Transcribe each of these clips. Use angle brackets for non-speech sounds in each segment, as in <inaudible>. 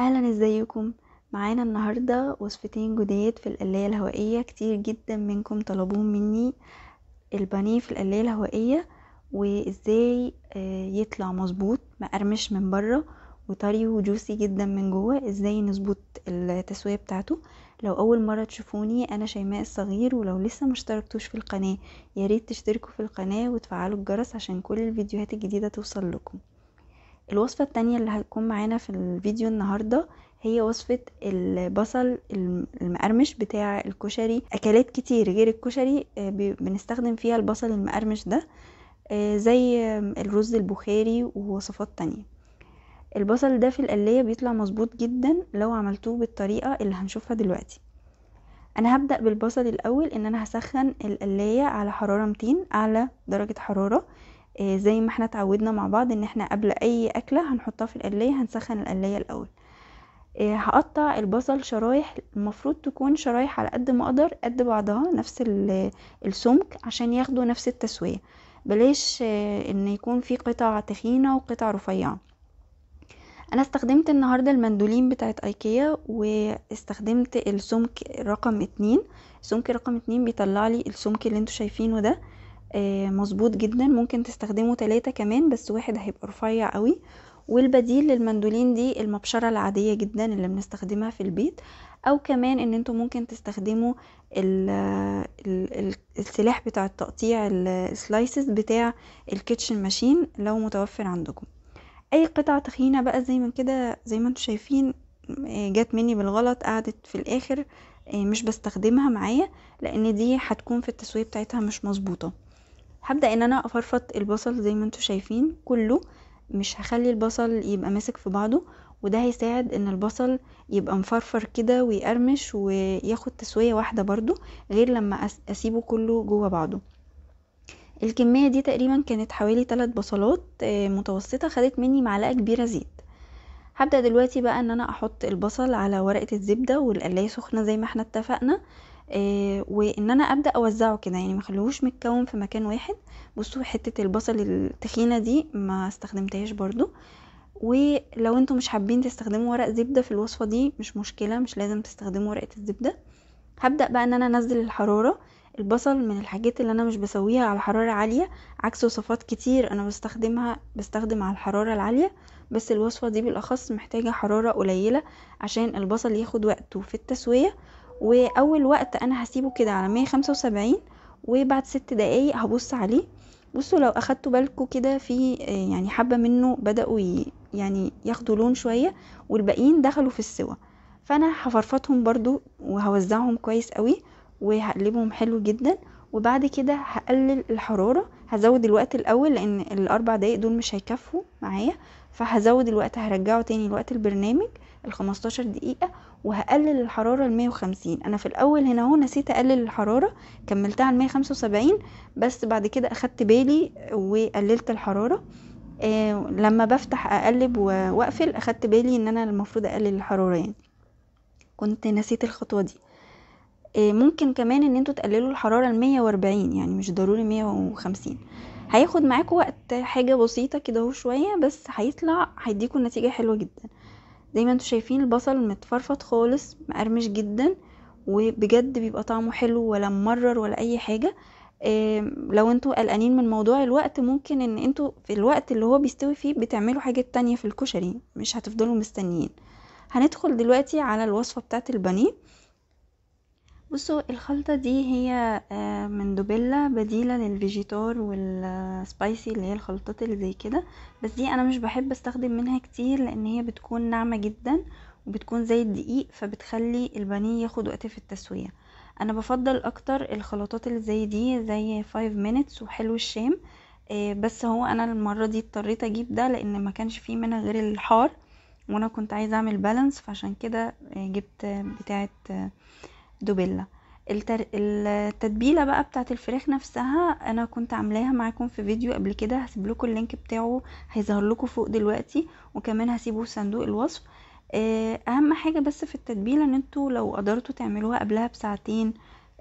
اهلا ازيكم معانا النهاردة وصفتين جداد في القلاية الهوائية كتير جدا منكم طلبوه مني البانيه في القلاية الهوائية وازاي آه، يطلع مظبوط مقرمش من بره وطري وجوسي جدا من جوه ازاي نظبط التسوية بتاعته لو اول مرة تشوفوني انا شيماء الصغير ولو لسه مشتركتوش في القناة ياريت تشتركوا في القناة وتفعلوا الجرس عشان كل الفيديوهات الجديدة توصل لكم الوصفة التانية اللي هتكون معانا في الفيديو النهاردة هي وصفة البصل المقرمش بتاع الكشري اكلات كتير غير الكشري آه، بنستخدم فيها البصل المقرمش ده آه، زي الرز البخاري ووصفات تانية البصل ده في القلية بيطلع مظبوط جدا لو عملتوه بالطريقة اللي هنشوفها دلوقتي انا هبدأ بالبصل الاول ان انا هسخن القلية على حرارة 200 اعلى درجة حرارة آه، زي ما احنا اتعودنا مع بعض ان احنا قبل اي اكلة هنحطها في القلية هنسخن القلية الاول آه، هقطع البصل شرايح المفروض تكون شرايح على قد ما اقدر قد بعضها نفس السمك عشان ياخدوا نفس التسوية بلاش آه، ان يكون في قطع تخينة وقطع رفيعة انا استخدمت النهاردة المندولين بتاعت ايكيا واستخدمت السمك رقم اتنين سمك رقم اتنين بيطلع لي السمك اللي انتوا شايفينه ده آه، مظبوط جدا ممكن تستخدموا تلاتة كمان بس واحد هيبقى رفيع قوي والبديل للمندولين دي المبشرة العادية جدا اللي بنستخدمها في البيت او كمان ان انتم ممكن تستخدموا ال ال السلاح بتاع التقطيع السلايسز بتاع الكيتشن ماشين لو متوفر عندكم اي قطعة تخينة بقى زي ما كده زي ما انتم شايفين آه، جت مني بالغلط قعدت في الاخر آه، مش بستخدمها معايا لان دي هتكون في التسوية بتاعتها مش مظبوطه هبدأ ان انا افرفط البصل زي ما انتوا شايفين كله مش هخلي البصل يبقى ماسك في بعضه وده هيساعد ان البصل يبقى مفرفر كده ويقرمش وياخد تسوية واحدة برضو غير لما اسيبه كله جوه بعضه الكمية دي تقريبا كانت حوالي 3 بصلات آه، متوسطة خدت مني معلقة كبيرة زيت هبدأ دلوقتي بقى ان انا احط البصل على ورقة الزبدة والقلاية سخنة زي ما احنا اتفقنا آه، وان انا ابدا اوزعه كده يعني ما متكون في مكان واحد بصوا حته البصل التخينه دي ما استخدمتهاش برضو ولو انتم مش حابين تستخدموا ورق زبده في الوصفه دي مش مشكله مش لازم تستخدموا ورقه الزبده هبدا بقى ان انا انزل الحراره البصل من الحاجات اللي انا مش بسويها على حراره عاليه عكس وصفات كتير انا بستخدمها بستخدم على الحراره العاليه بس الوصفه دي بالاخص محتاجه حراره قليله عشان البصل ياخد وقته في التسويه واول وقت انا هسيبه كده على 175 وبعد ست دقايق هبص عليه بصوا لو اخدتوا بالكم كده في آه، يعني حبه منه بداوا يعني ياخدوا لون شويه والباقيين دخلوا في السوا فانا هفرفطهم برضو وهوزعهم كويس قوي وهقلبهم حلو جدا وبعد كده هقلل الحرارة هزود الوقت الأول لأن الأربع دقايق دول مش هيكفوا معايا فهزود الوقت هرجعه تاني لوقت البرنامج ال 15 دقيقه وهقلل الحراره ل 150 انا في الاول هنا اهو نسيت اقلل الحراره كملتها على 175 بس بعد كده اخدت بالي وقللت الحراره آه لما بفتح اقلب واقفل اخدت بالي ان انا المفروض اقلل الحراره يعني كنت نسيت الخطوه دي آه ممكن كمان ان انتوا تقللوا الحراره ل 140 يعني مش ضروري 150 هياخد معاكم وقت حاجه بسيطه كده اهو شويه بس هيطلع هيديكوا نتيجه حلوه جدا زي ما انتم شايفين البصل متفرفط خالص مقرمش جدا وبجد بيبقى طعمه حلو ولا ممرر ولا اي حاجه لو انتوا قلقانين من موضوع الوقت ممكن ان انتوا في الوقت اللي هو بيستوي فيه بتعملوا حاجة تانية في الكشري مش هتفضلوا مستنيين هندخل دلوقتي على الوصفة بتاعت البانيه بصوا الخلطة دي هي آه، من دوبيلا بديلة للفيجيتار والسبايسي اللي هي الخلطات اللي زي كده بس دي انا مش بحب استخدم منها كتير لان هي بتكون ناعمة جدا وبتكون زي الدقيق فبتخلي البانيه ياخد وقت في التسوية انا بفضل اكتر الخلطات اللي زي دي زي 5 minutes وحلو الشام آه، بس هو انا المرة دي اضطريت اجيب ده لان ما كانش فيه منها غير الحار وانا كنت عايزة اعمل بالانس فعشان كده آه، جبت بتاعت دوبيلا التر... التتبيله بقى بتاعت الفراخ نفسها انا كنت عاملاها معاكم في فيديو قبل كده هسيب لكم اللينك بتاعه هيظهر لكم فوق دلوقتي وكمان هسيبه في صندوق الوصف آه، اهم حاجه بس في التتبيله ان انتوا لو قدرتوا تعملوها قبلها بساعتين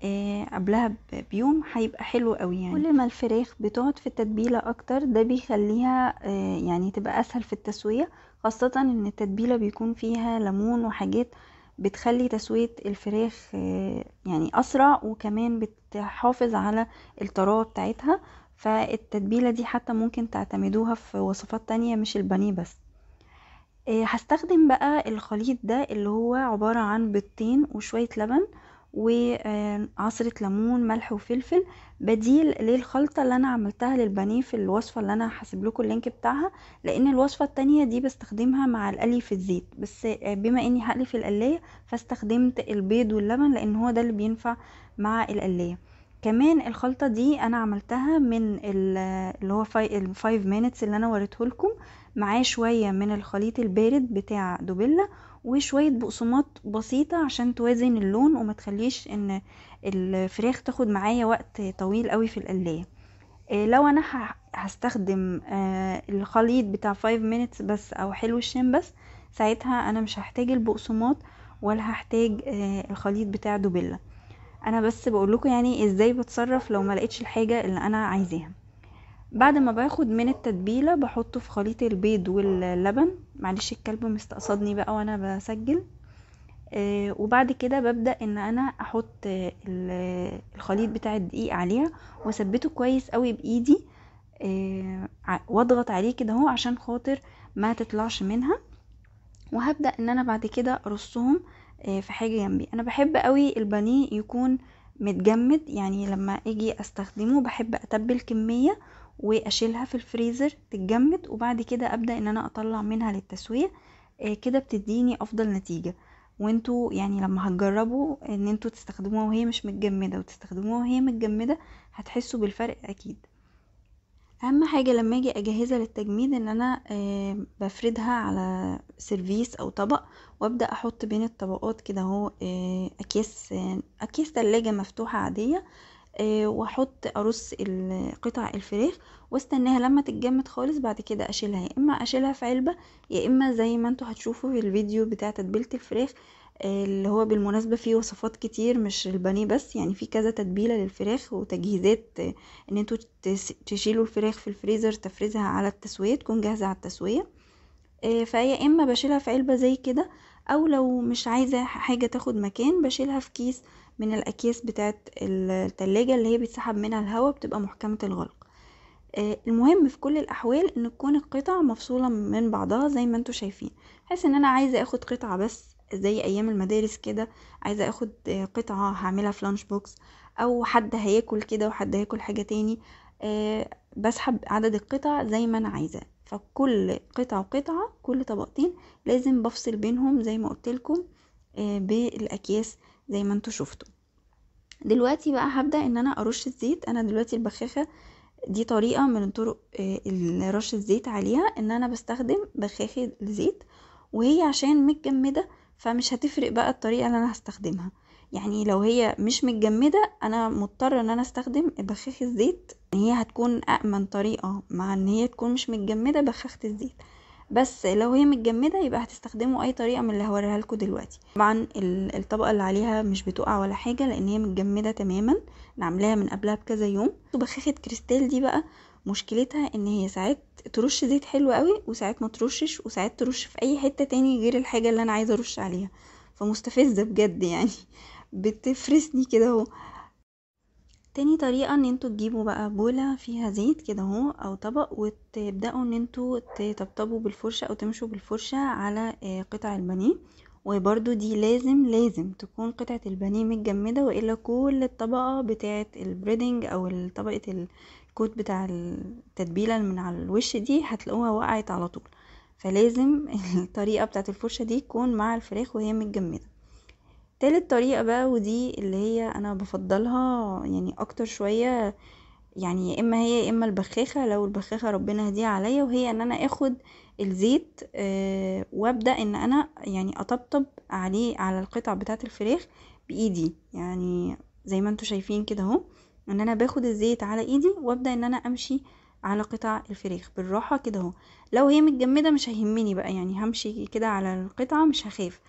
آه، قبلها بيوم هيبقى حلو قوي يعني كل ما الفراخ بتقعد في التتبيله اكتر ده بيخليها آه، يعني تبقى اسهل في التسويه خاصه ان التتبيله بيكون فيها ليمون وحاجات بتخلي تسوية الفراخ آه، يعني أسرع وكمان بتحافظ على الطراوة بتاعتها فالتتبيلة دي حتى ممكن تعتمدوها في وصفات تانية مش البانيه بس آه، هستخدم بقى الخليط ده اللي هو عبارة عن بيضتين وشوية لبن وعصرة ليمون ملح وفلفل بديل للخلطة اللي انا عملتها للبانيه في الوصفة اللي انا هسيب لكم اللينك بتاعها لان الوصفة التانية دي بستخدمها مع القلي في الزيت بس بما اني هقلي في القلاية فاستخدمت البيض واللبن لان هو ده اللي بينفع مع القلاية كمان الخلطة دي انا عملتها من اللي هو 5 minutes اللي انا وريته لكم معاه شوية من الخليط البارد بتاع دوبيلا وشوية بقسماط بسيطة عشان توازن اللون وما تخليش ان الفراخ تاخد معايا وقت طويل قوي في القلاية آه، لو انا هستخدم آه، الخليط بتاع 5 minutes بس او حلو الشام بس ساعتها انا مش هحتاج البقسماط ولا هحتاج آه، الخليط بتاع دوبيلا انا بس بقول لكم يعني ازاي بتصرف لو ما لقيتش الحاجه اللي انا عايزاها بعد ما باخد من التتبيلة بحطه في خليط البيض واللبن معلش الكلب مستقصدني بقى وانا بسجل آه وبعد كده ببدأ ان انا احط الخليط بتاع الدقيق عليها واثبته كويس قوي بايدي آه واضغط عليه كده اهو عشان خاطر ما تطلعش منها وهبدأ ان انا بعد كده ارصهم آه في حاجة جنبي انا بحب قوي البانيه يكون متجمد يعني لما اجي استخدمه بحب اتبل كمية واشيلها في الفريزر تتجمد وبعد كده ابدا ان انا اطلع منها للتسويه آه، كده بتديني افضل نتيجه وانتوا يعني لما هتجربوا ان انتوا تستخدموها وهي مش متجمده وتستخدموها وهي متجمده هتحسوا بالفرق اكيد اهم حاجه لما اجي اجهزها للتجميد ان انا آه، بفردها على سيرفيس او طبق وابدا احط بين الطبقات كده اهو آه، اكياس اكياس تلاجة مفتوحه عاديه آه، واحط ارص قطع الفراخ واستناها لما تتجمد خالص بعد كده اشيلها يا اما اشيلها في علبه يا اما زي ما انتم هتشوفوا في الفيديو بتاع تتبيله الفراخ آه، اللي هو بالمناسبه فيه وصفات كتير مش البانيه بس يعني في كذا تتبيله للفراخ وتجهيزات آه، ان انتوا تشيلوا الفراخ في الفريزر تفرزها على التسويه تكون جاهزه على التسويه فيا اما بشيلها في علبه زي كده او لو مش عايزة حاجة تاخد مكان بشيلها في كيس من الاكياس بتاعة التلاجة اللي هي بيتسحب منها الهواء بتبقى محكمة الغلق آه، المهم في كل الاحوال ان تكون القطع مفصولة من بعضها زي ما انتوا شايفين بحيث ان انا عايزة اخد قطعة بس زي ايام المدارس كده عايزة اخد قطعة هعملها في لانش بوكس او حد هياكل كده وحد هياكل حاجة تاني آه، بسحب عدد القطع زي ما انا عايزة فكل قطعة وقطعة كل طبقتين لازم بفصل بينهم زي ما قلت لكم آه، بالاكياس زي ما انتوا شفتوا دلوقتي بقى هبدا ان انا ارش الزيت انا دلوقتي البخاخه دي طريقه من طرق آه، رش الزيت عليها ان انا بستخدم بخاخه زيت وهي عشان متجمده فمش هتفرق بقى الطريقه اللي انا هستخدمها يعني لو هي مش متجمدة انا مضطرة ان انا استخدم بخاخ الزيت يعني هي هتكون أأمن طريقة مع ان هي تكون مش متجمدة بخاخة الزيت بس لو هي متجمدة يبقى هتستخدموا اي طريقة من اللي هوريها لكم دلوقتي طبعا الطبقة اللي عليها مش بتقع ولا حاجة لان هي متجمدة تماما انا عاملاها من قبلها بكذا يوم بخاخة كريستال دي بقى مشكلتها ان هي ساعات ترش زيت حلو قوي وساعات ما ترشش وساعات ترش في اي حتة تاني غير الحاجة اللي انا عايزة ارش عليها فمستفزة بجد يعني بتفرسني كده اهو تاني طريقة ان انتوا تجيبوا بقى بولة فيها زيت كده اهو او طبق وتبدأوا ان انتوا تطبطبوا بالفرشة او تمشوا بالفرشة على آه، قطع البانيه وبرده دي لازم لازم تكون قطعة البانيه متجمدة والا كل الطبقة بتاعة البريدنج او طبقة الكوت بتاع التتبيلة من على الوش دي هتلاقوها وقعت على طول فلازم <laughs> الطريقة بتاعة الفرشة دي تكون مع الفراخ وهي متجمدة تالت طريقة بقى ودي اللي هي أنا بفضلها يعني أكتر شوية يعني يا إما هي يا إما البخاخة لو البخاخة ربنا هديها عليا وهي إن أنا آخد الزيت آه وأبدأ إن أنا يعني أطبطب عليه على القطع بتاعة الفراخ بإيدي يعني زي ما انتم شايفين كده اهو ان انا باخد الزيت على ايدي وابدا ان انا امشي على قطع الفراخ بالراحه كده اهو لو هي متجمده مش هيهمني بقى يعني همشي كده على القطعه مش هخاف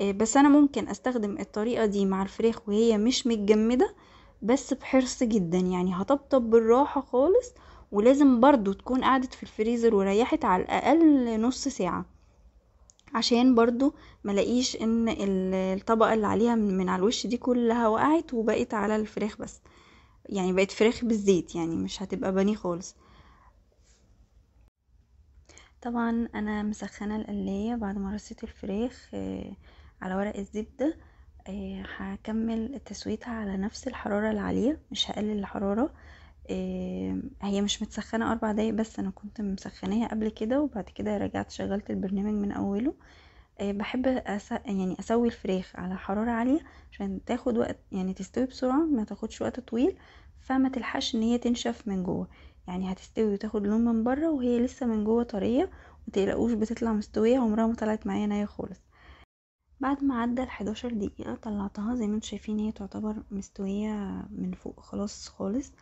آه، بس انا ممكن استخدم الطريقة دي مع الفراخ وهي مش متجمدة بس بحرص جدا يعني هطبطب بالراحة خالص ولازم برضو تكون قعدت في الفريزر وريحت على الاقل نص ساعة عشان برضو ملاقيش ان الطبقة اللي عليها من على الوش دي كلها وقعت وبقت على الفراخ بس يعني بقت فراخ بالزيت يعني مش هتبقى بني خالص طبعا انا مسخنه القلايه بعد ما رصيت الفراخ آه، على ورق الزبدة آه هكمل تسويتها على نفس الحرارة العالية مش هقلل الحرارة آه هي مش متسخنة اربع دقايق بس انا كنت مسخناها قبل كده وبعد كده رجعت شغلت البرنامج من اوله آه بحب أس... يعني اسوي الفراخ على حرارة عالية عشان تاخد وقت يعني تستوي بسرعة ما تاخدش وقت طويل فما تلحقش ان هي تنشف من جوه يعني هتستوي وتاخد لون من بره وهي لسه من جوه طريه متقلقوش بتطلع مستويه عمرها ما طلعت معايا نيه خالص بعد ما عدى الحداشر دقيقة طلعتها زي ما انتم شايفين هي تعتبر مستوية من فوق خلاص خالص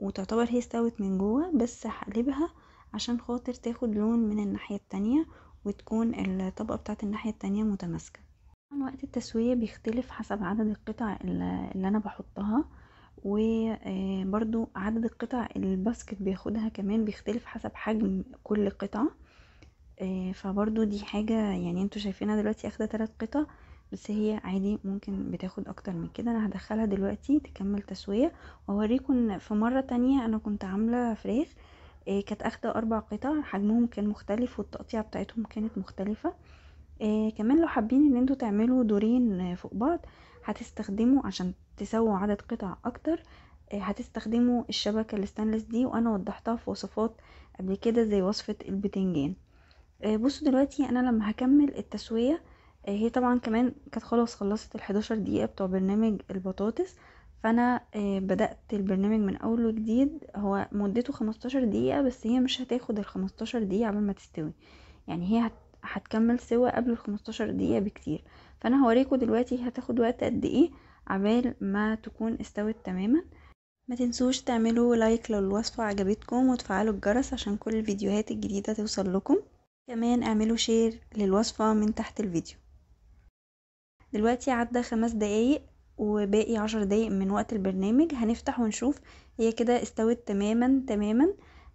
وتعتبر هي استوت من جوه بس هقلبها عشان خاطر تاخد لون من الناحية التانية وتكون الطبقة بتاعت الناحية التانية متماسكة وقت التسوية بيختلف حسب عدد القطع اللي انا بحطها وبرضو آه، عدد القطع اللي الباسكت بياخدها كمان بيختلف حسب حجم كل قطعة آه، فبرضو دي حاجة يعني انتوا شايفينها دلوقتي أخدة تلات قطع بس هي عادي ممكن بتاخد أكتر من كده أنا هدخلها دلوقتي تكمل تسوية وأوريكم في مرة تانية أنا كنت عاملة فراخ إيه كانت أخدة أربع قطع حجمهم كان مختلف والتقطيعة بتاعتهم كانت مختلفة إيه كمان لو حابين ان انتوا تعملوا دورين آه، فوق بعض هتستخدموا عشان تسووا عدد قطع أكتر آه، هتستخدموا الشبكة الستانلس دي وأنا وضحتها في وصفات قبل كده زي وصفة البتنجان آه، بصوا دلوقتي انا لما هكمل التسوية آه، هي طبعا كمان كانت خلاص خلصت الحداشر دقيقة بتوع برنامج البطاطس فانا آه، بدأت البرنامج من اول وجديد هو مدته خمستاشر دقيقة بس هي مش هتاخد الخمستاشر دقيقة قبل ما تستوي يعني هي هت... هتكمل سوا قبل الخمستاشر دقيقة بكتير فانا هوريكم دلوقتي هتاخد وقت قد ايه عبال ما تكون استوت تماما ما تنسوش تعملوا لايك لو الوصفة عجبتكم وتفعلوا الجرس عشان كل الفيديوهات الجديدة توصل لكم كمان اعملوا شير للوصفة من تحت الفيديو دلوقتي عدى خمس دقايق وباقي عشر دقايق من وقت البرنامج هنفتح ونشوف هي كده استوت تماما تماما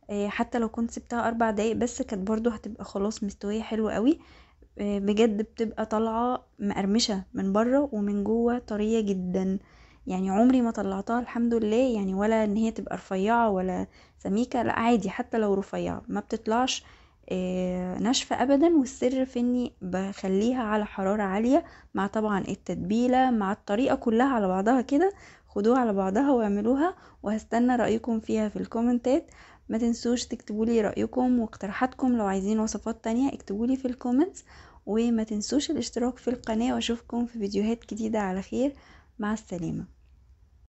آه، حتى لو كنت سبتها اربع دقايق بس كانت برضو هتبقى خلاص مستوية حلوة قوي آه، بجد بتبقى طالعة مقرمشة من بره ومن جوه طرية جدا يعني عمري ما طلعتها الحمد لله يعني ولا ان هي تبقى رفيعة ولا سميكة لا عادي حتى لو رفيعة ما بتطلعش آه، ناشفة ابدا والسر في اني بخليها على حرارة عالية مع طبعا التتبيلة مع الطريقة كلها على بعضها كده خدوها على بعضها واعملوها وهستنى رأيكم فيها في الكومنتات ما تنسوش تكتبولي رأيكم واقتراحاتكم لو عايزين وصفات تانية اكتبولي في الكومنتس وما تنسوش الاشتراك في القناة واشوفكم في فيديوهات جديدة على خير مع السلامة